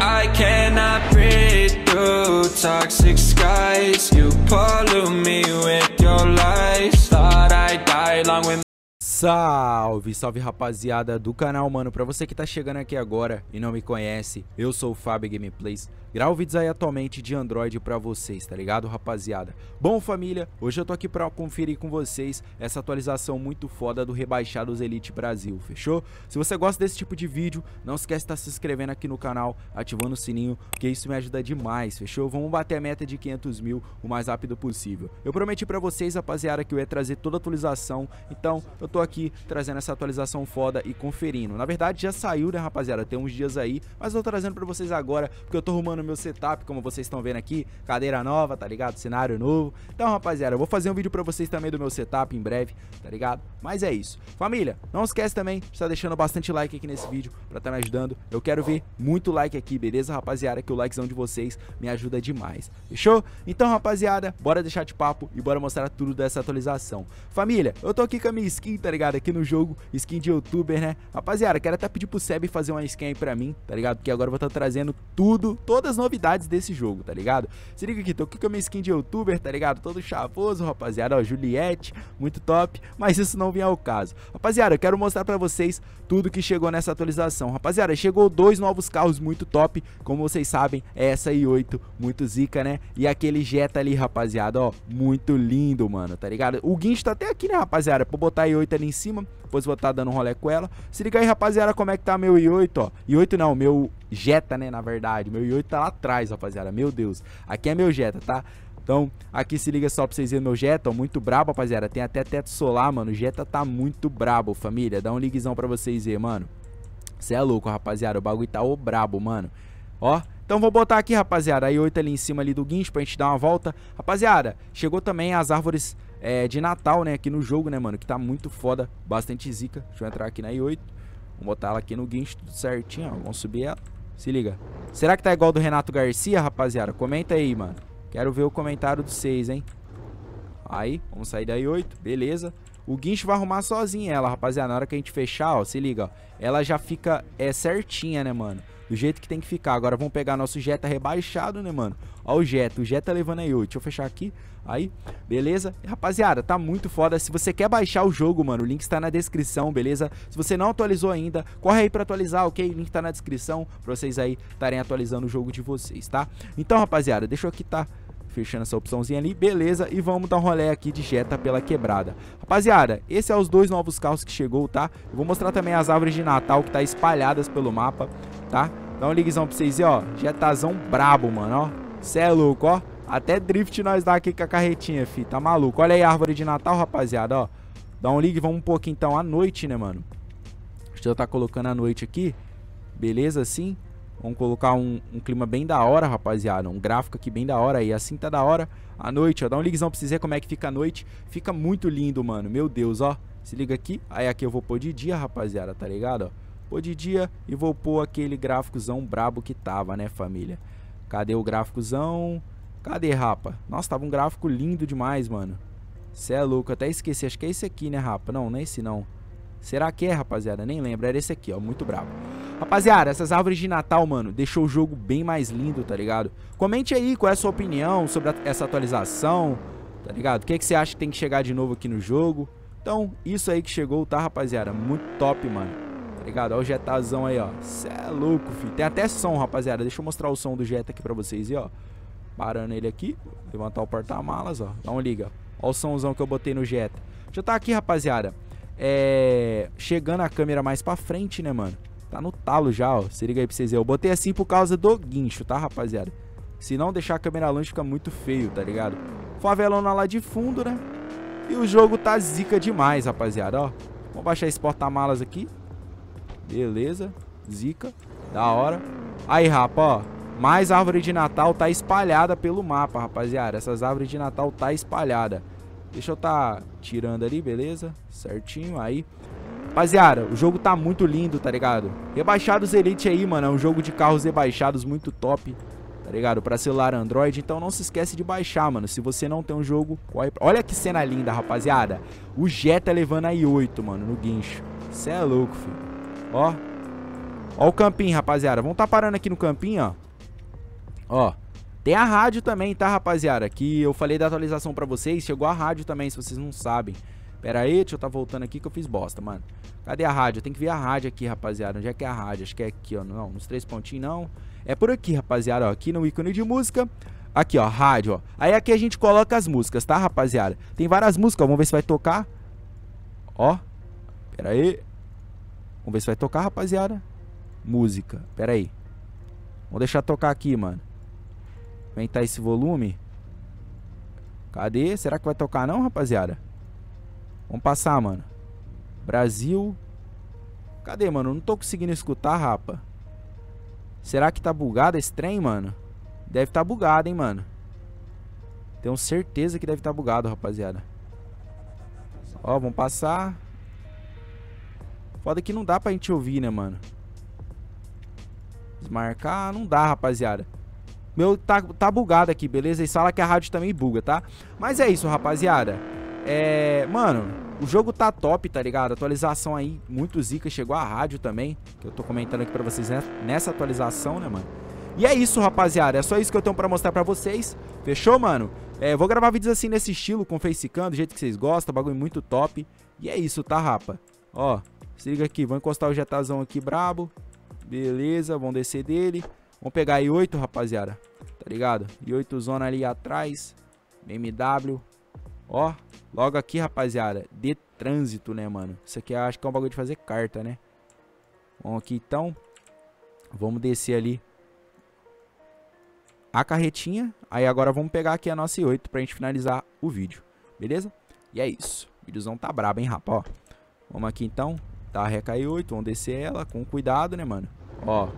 I cannot breathe through toxic skies You pollute me with your lies Thought with Salve, salve rapaziada do canal, mano. Pra você que tá chegando aqui agora e não me conhece, eu sou o Fábio Gameplays gravar vídeos aí atualmente de Android para vocês, tá ligado, rapaziada? Bom, família, hoje eu tô aqui para conferir com vocês essa atualização muito foda do Rebaixados Elite Brasil, fechou? Se você gosta desse tipo de vídeo, não esquece de estar tá se inscrevendo aqui no canal, ativando o sininho, porque isso me ajuda demais, fechou? Vamos bater a meta de 500 mil o mais rápido possível. Eu prometi para vocês, rapaziada, que eu ia trazer toda a atualização, então eu tô aqui trazendo essa atualização foda e conferindo. Na verdade, já saiu, né, rapaziada? Tem uns dias aí, mas eu tô trazendo para vocês agora, porque eu tô arrumando meu setup, como vocês estão vendo aqui. Cadeira nova, tá ligado? Cenário novo. Então, rapaziada, eu vou fazer um vídeo pra vocês também do meu setup em breve, tá ligado? Mas é isso. Família, não esquece também de estar deixando bastante like aqui nesse vídeo pra estar tá me ajudando. Eu quero ver muito like aqui, beleza, rapaziada? Que o likezão de vocês me ajuda demais. Fechou? Então, rapaziada, bora deixar de papo e bora mostrar tudo dessa atualização. Família, eu tô aqui com a minha skin, tá ligado? Aqui no jogo, skin de youtuber, né? Rapaziada, quero até pedir pro Seb fazer uma skin aí pra mim, tá ligado? Porque agora eu vou estar tá trazendo tudo, toda todas as novidades desse jogo, tá ligado? Se liga aqui, tô aqui com é a minha skin de youtuber, tá ligado? Todo chavoso, rapaziada, ó, Juliette, muito top, mas isso não vem ao caso. Rapaziada, eu quero mostrar pra vocês tudo que chegou nessa atualização. Rapaziada, chegou dois novos carros muito top, como vocês sabem, é essa i8, muito zica, né? E aquele Jetta ali, rapaziada, ó, muito lindo, mano, tá ligado? O guincho tá até aqui, né, rapaziada? Pra botar i8 ali em cima, depois vou estar tá dando um rolê com ela. Se liga aí, rapaziada, como é que tá meu i8, ó. i8 não, meu Jetta, né, na verdade. Meu i8 tá lá atrás, rapaziada, meu Deus. Aqui é meu Jetta, tá? Então, aqui se liga só pra vocês verem meu Jetta, ó, muito brabo, rapaziada. Tem até teto solar, mano. O Jetta tá muito brabo, família. Dá um ligzão pra vocês verem, mano. Cê é louco, rapaziada. O bagulho tá o brabo, mano. Ó, então vou botar aqui, rapaziada, a I8 ali em cima ali do guincho pra gente dar uma volta. Rapaziada, chegou também as árvores é, de Natal, né, aqui no jogo, né, mano, que tá muito foda, bastante zica. Deixa eu entrar aqui na I8, vou botar ela aqui no guincho, tudo certinho, ó, vamos subir ela. Se liga. Será que tá igual do Renato Garcia, rapaziada? Comenta aí, mano. Quero ver o comentário de vocês, hein. Aí, vamos sair da I8, beleza. O guincho vai arrumar sozinho ela, rapaziada. Na hora que a gente fechar, ó, se liga, ó. Ela já fica é certinha, né, mano? do jeito que tem que ficar. Agora vamos pegar nosso Jetta rebaixado, né, mano? Ó o Jetta, o Jetta levando aí, deixa eu fechar aqui, aí, beleza? Rapaziada, tá muito foda, se você quer baixar o jogo, mano, o link está na descrição, beleza? Se você não atualizou ainda, corre aí pra atualizar, ok? O link tá na descrição pra vocês aí estarem atualizando o jogo de vocês, tá? Então, rapaziada, deixa eu aqui tá fechando essa opçãozinha ali, beleza, e vamos dar um rolê aqui de Jetta pela quebrada. Rapaziada, esses são é os dois novos carros que chegou, tá? Eu vou mostrar também as árvores de Natal que tá espalhadas pelo mapa, tá? Dá um ligzão pra vocês aí, ó. Jetazão brabo, mano, ó. Cê é louco, ó. Até drift nós dá aqui com a carretinha, fi. Tá maluco? Olha aí a árvore de Natal, rapaziada, ó. Dá um ligue, vamos um pouquinho então à noite, né, mano? Deixa eu tá colocando à noite aqui. Beleza, assim? Vamos colocar um, um, clima bem da hora, rapaziada. Um gráfico aqui bem da hora aí. Assim tá da hora. A noite, ó. Dá um ligzão pra vocês verem como é que fica a noite. Fica muito lindo, mano. Meu Deus, ó. Se liga aqui. Aí aqui eu vou pôr de dia, rapaziada, tá ligado? Ó. Pô de dia ah, e vou pôr aquele gráficozão brabo que tava, né, família? Cadê o gráficozão? Cadê, rapa? Nossa, tava um gráfico lindo demais, mano. Cê é louco, até esqueci. Acho que é esse aqui, né, rapa? Não, não é esse não. Será que é, rapaziada? Nem lembro. Era esse aqui, ó. Muito brabo. Rapaziada, essas árvores de Natal, mano, deixou o jogo bem mais lindo, tá ligado? Comente aí qual é a sua opinião sobre essa atualização, tá ligado? O que, é que você acha que tem que chegar de novo aqui no jogo? Então, isso aí que chegou, tá, rapaziada? Muito top, mano ligado? Olha o jetazão aí, ó. Cê é louco, fi. Tem até som, rapaziada. Deixa eu mostrar o som do jet aqui pra vocês, e ó. Parando ele aqui. Levantar o porta-malas, ó. Dá um liga. Ó o somzão que eu botei no jet. Deixa eu tá aqui, rapaziada. É... Chegando a câmera mais pra frente, né, mano? Tá no talo já, ó. Se liga aí pra vocês verem. Eu botei assim por causa do guincho, tá, rapaziada? Se não deixar a câmera longe fica muito feio, tá ligado? Favelona lá de fundo, né? E o jogo tá zica demais, rapaziada, ó. Vamos baixar esse porta-malas aqui. Beleza. Zica. Da hora. Aí, rapa, ó. Mais árvore de Natal tá espalhada pelo mapa, rapaziada. Essas árvores de Natal tá espalhada. Deixa eu tá tirando ali, beleza? Certinho, aí. Rapaziada, o jogo tá muito lindo, tá ligado? Rebaixados Elite aí, mano. É um jogo de carros rebaixados muito top, tá ligado? Pra celular Android. Então não se esquece de baixar, mano. Se você não tem um jogo, corre... Olha que cena linda, rapaziada. O Jetta levando a I8, mano, no guincho. Cê é louco, filho. Ó. Ó o campinho, rapaziada. Vamos tá parando aqui no campinho, ó. Ó. Tem a rádio também, tá, rapaziada? Que eu falei da atualização pra vocês. Chegou a rádio também, se vocês não sabem. Pera aí, deixa eu tá voltando aqui que eu fiz bosta, mano. Cadê a rádio? Tem que ver a rádio aqui, rapaziada. Onde é que é a rádio? Acho que é aqui, ó. Não, nos três pontinhos, não. É por aqui, rapaziada, ó. Aqui no ícone de música. Aqui, ó, rádio, ó. Aí aqui a gente coloca as músicas, tá, rapaziada? Tem várias músicas, ó. Vamos ver se vai tocar. Ó. Pera aí. Vamos ver se vai tocar, rapaziada. Música. Pera aí. Vamos deixar tocar aqui, mano. Aumentar esse volume. Cadê? Será que vai tocar não, rapaziada? Vamos passar, mano. Brasil. Cadê, mano? Não tô conseguindo escutar, rapa. Será que tá bugado esse trem, mano? Deve tá bugado, hein, mano. Tenho certeza que deve tá bugado, rapaziada. Ó, vamos passar. Foda que não dá pra gente ouvir, né, mano? Desmarcar, não dá, rapaziada. Meu, tá, tá bugado aqui, beleza? E fala que a rádio também buga, tá? Mas é isso, rapaziada. É... Mano, o jogo tá top, tá ligado? Atualização aí, muito zica. Chegou a rádio também, que eu tô comentando aqui pra vocês né, nessa atualização, né, mano? E é isso, rapaziada. É só isso que eu tenho pra mostrar pra vocês. Fechou, mano? É, vou gravar vídeos assim nesse estilo, com facecam, do jeito que vocês gostam. Bagulho muito top. E é isso, tá, rapa? Ó, se liga aqui, vou encostar o jetazão aqui brabo. Beleza, vamos descer dele. Vamos pegar I8, rapaziada. Tá ligado? I8 zona ali atrás. BMW. Ó, logo aqui, rapaziada. De trânsito, né, mano? Isso aqui acho que é um bagulho de fazer carta, né? Vamos aqui, então. Vamos descer ali a carretinha. Aí agora vamos pegar aqui a nossa I8 pra gente finalizar o vídeo. Beleza? E é isso. O videozão tá brabo, hein, rapaz? Vamos aqui, então. Tá, recai 8. Vamos descer ela com cuidado, né, mano? Ó.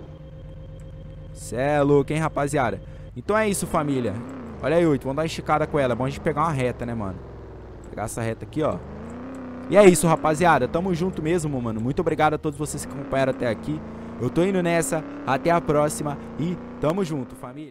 Cê é louco, hein, rapaziada? Então é isso, família. Olha aí, 8. Vamos dar uma esticada com ela. É bom a gente pegar uma reta, né, mano? Pegar essa reta aqui, ó. E é isso, rapaziada. Tamo junto mesmo, mano. Muito obrigado a todos vocês que acompanharam até aqui. Eu tô indo nessa. Até a próxima. E tamo junto, família.